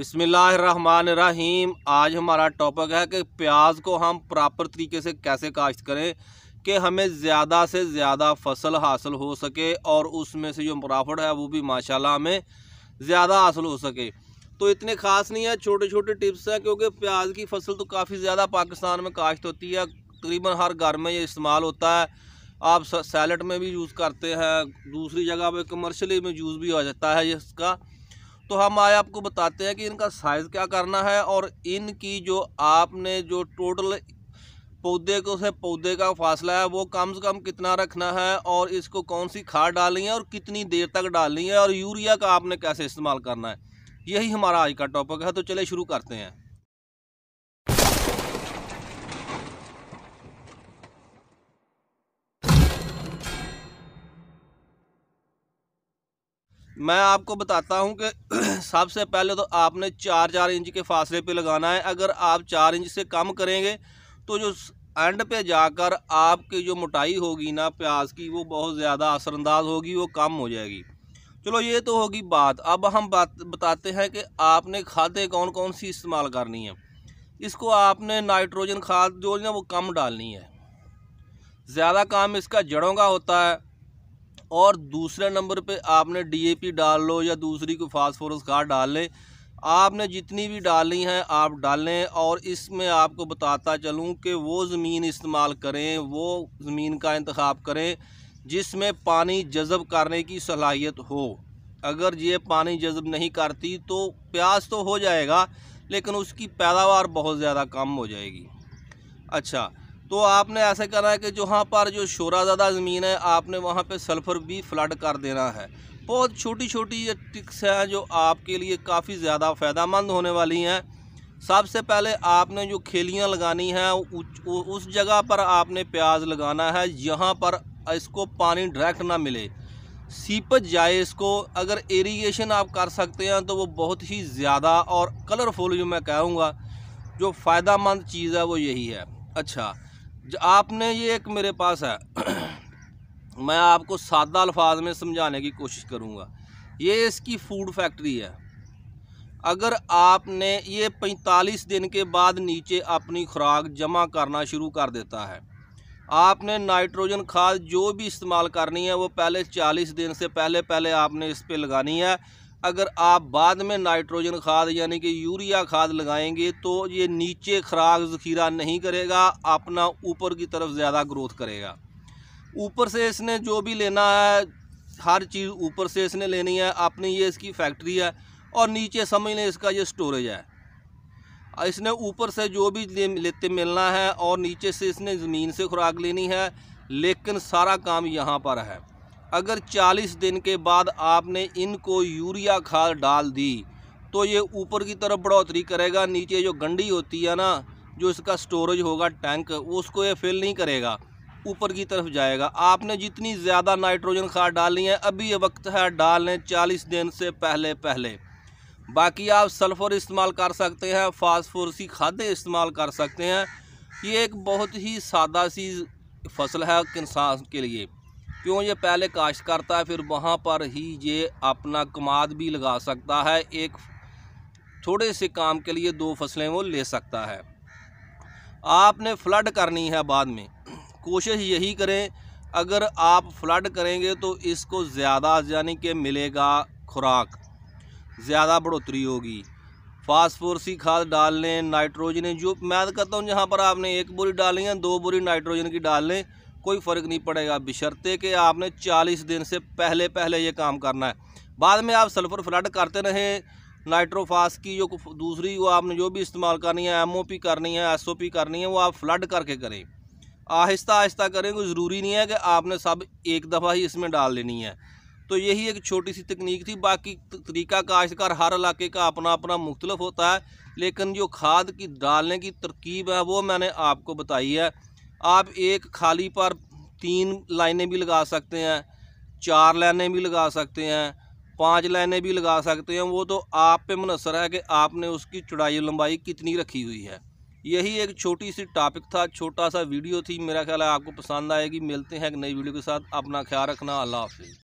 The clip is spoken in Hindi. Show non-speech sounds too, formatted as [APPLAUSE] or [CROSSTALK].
बिसमीम आज हमारा टॉपिक है कि प्याज को हम प्रॉपर तरीके से कैसे काश्त करें कि हमें ज़्यादा से ज़्यादा फसल हासिल हो सके और उसमें से जो प्रॉफिट है वो भी माशाल्लाह हमें ज़्यादा हासिल हो सके तो इतने ख़ास नहीं है छोटे छोटे टिप्स हैं क्योंकि प्याज की फसल तो काफ़ी ज़्यादा पाकिस्तान में काश्त होती है तकरीबन हर घर में ये इस्तेमाल होता है आप सैलड में भी यूज़ करते हैं दूसरी जगह पर कमर्शली में यूज़ भी हो जाता है इसका तो हम आए आपको बताते हैं कि इनका साइज़ क्या करना है और इनकी जो आपने जो टोटल पौधे को से पौधे का फासला है वो कम से कम कितना रखना है और इसको कौन सी खाद डालनी है और कितनी देर तक डालनी है और यूरिया का आपने कैसे इस्तेमाल करना है यही हमारा आज का टॉपिक है तो चले शुरू करते हैं मैं आपको बताता हूं कि [CLEARS THROAT] सबसे पहले तो आपने चार चार इंच के फासले पे लगाना है अगर आप चार इंच से कम करेंगे तो जो एंड पे जाकर आपकी जो मोटाई होगी ना प्याज की वो बहुत ज़्यादा असरअंदाज होगी वो कम हो जाएगी चलो ये तो होगी बात अब हम बात बताते हैं कि आपने खादें कौन कौन सी इस्तेमाल करनी है इसको आपने नाइट्रोजन खाद जो ना वो कम डालनी है ज़्यादा काम इसका जड़ों का होता है और दूसरे नंबर पे आपने डीएपी डाल लो या दूसरी कोई फास्फोरस खाद डाल लें आपने जितनी भी डालनी है आप डालें और इसमें आपको बताता चलूँ कि वो ज़मीन इस्तेमाल करें वो ज़मीन का इंतखब करें जिसमें पानी जज़ब करने की सलाहियत हो अगर ये पानी जज़ब नहीं करती तो प्याज तो हो जाएगा लेकिन उसकी पैदावार बहुत ज़्यादा कम हो जाएगी अच्छा तो आपने ऐसा करना है कि जहाँ पर जो शोरा ज़्यादा ज़मीन है आपने वहाँ पे सल्फ़र भी फ्लड कर देना है बहुत छोटी छोटी ये टिक्स हैं जो आपके लिए काफ़ी ज़्यादा फ़ायदामंद होने वाली हैं सबसे पहले आपने जो खेलियाँ लगानी हैं उस जगह पर आपने प्याज लगाना है यहाँ पर इसको पानी डायरेक्ट ना मिले सीपज जाए इसको अगर एरीगेशन आप कर सकते हैं तो वो बहुत ही ज़्यादा और कलरफुल जो मैं कहूँगा जो फ़ायदा मंद चीज़ है वो यही है अच्छा जो आपने ये एक मेरे पास है [CLEARS THROAT] मैं आपको सादा अल्फाज में समझाने की कोशिश करूँगा ये इसकी फूड फैक्ट्री है अगर आपने ये 45 दिन के बाद नीचे अपनी खुराक जमा करना शुरू कर देता है आपने नाइट्रोजन खाद जो भी इस्तेमाल करनी है वो पहले 40 दिन से पहले पहले आपने इस पर लगानी है अगर आप बाद में नाइट्रोजन खाद यानी कि यूरिया खाद लगाएंगे तो ये नीचे खराक ज़खीरा नहीं करेगा अपना ऊपर की तरफ ज़्यादा ग्रोथ करेगा ऊपर से इसने जो भी लेना है हर चीज़ ऊपर से इसने लेनी है अपनी ये इसकी फैक्ट्री है और नीचे समझ लें इसका ये स्टोरेज है इसने ऊपर से जो भी ले, लेते मिलना है और नीचे से इसने ज़मीन से खुराक लेनी है लेकिन सारा काम यहाँ पर है अगर 40 दिन के बाद आपने इनको यूरिया खाद डाल दी तो ये ऊपर की तरफ बढ़ोतरी करेगा नीचे जो गंडी होती है ना जो इसका स्टोरेज होगा टैंक उसको ये फिल नहीं करेगा ऊपर की तरफ जाएगा आपने जितनी ज़्यादा नाइट्रोजन खाद डालनी है अभी ये वक्त है डाल लें चालीस दिन से पहले पहले बाकी आप सल्फ़र इस्तेमाल कर सकते हैं फास्फोरसी खादें इस्तेमाल कर सकते हैं ये एक बहुत ही सादा सी फसल है किसान के लिए क्यों ये पहले काश्त करता है फिर वहाँ पर ही ये अपना कमाद भी लगा सकता है एक थोड़े से काम के लिए दो फसलें वो ले सकता है आपने फ्लड करनी है बाद में कोशिश यही करें अगर आप फ्लड करेंगे तो इसको ज़्यादा यानी कि मिलेगा खुराक ज़्यादा बढ़ोतरी होगी फास्फोरसी खाद डाल लें नाइट्रोजन जो मैं तो कहता हूँ जहाँ पर आपने एक बोरी डाली है दो बोरी नाइट्रोजन की डाल लें कोई फ़र्क नहीं पड़ेगा बिशरते कि आपने 40 दिन से पहले पहले ये काम करना है बाद में आप सल्फ़र फ्लड करते रहें नाइट्रोफास की जो दूसरी वो आपने जो भी इस्तेमाल करनी है एम करनी है एस करनी है वो आप फ्लड करके करें आहिस्ता आहिस्ता करें कोई ज़रूरी नहीं है कि आपने सब एक दफ़ा ही इसमें डाल देनी है तो यही एक छोटी सी तकनीक थी बाकी तरीका काश्तकार हर इलाके का अपना अपना मुख्तलफ होता है लेकिन जो खाद की डालने की तरकीब है वो मैंने आपको बताई है आप एक खाली पर तीन लाइनें भी लगा सकते हैं चार लाइनें भी लगा सकते हैं पांच लाइनें भी लगा सकते हैं वो तो आप पे मुनसर है कि आपने उसकी चौड़ाई लंबाई कितनी रखी हुई है यही एक छोटी सी टॉपिक था छोटा सा वीडियो थी मेरा ख्याल है आपको पसंद आएगी मिलते हैं एक नई वीडियो के साथ अपना ख्याल रखना अल्लाह हाफिज़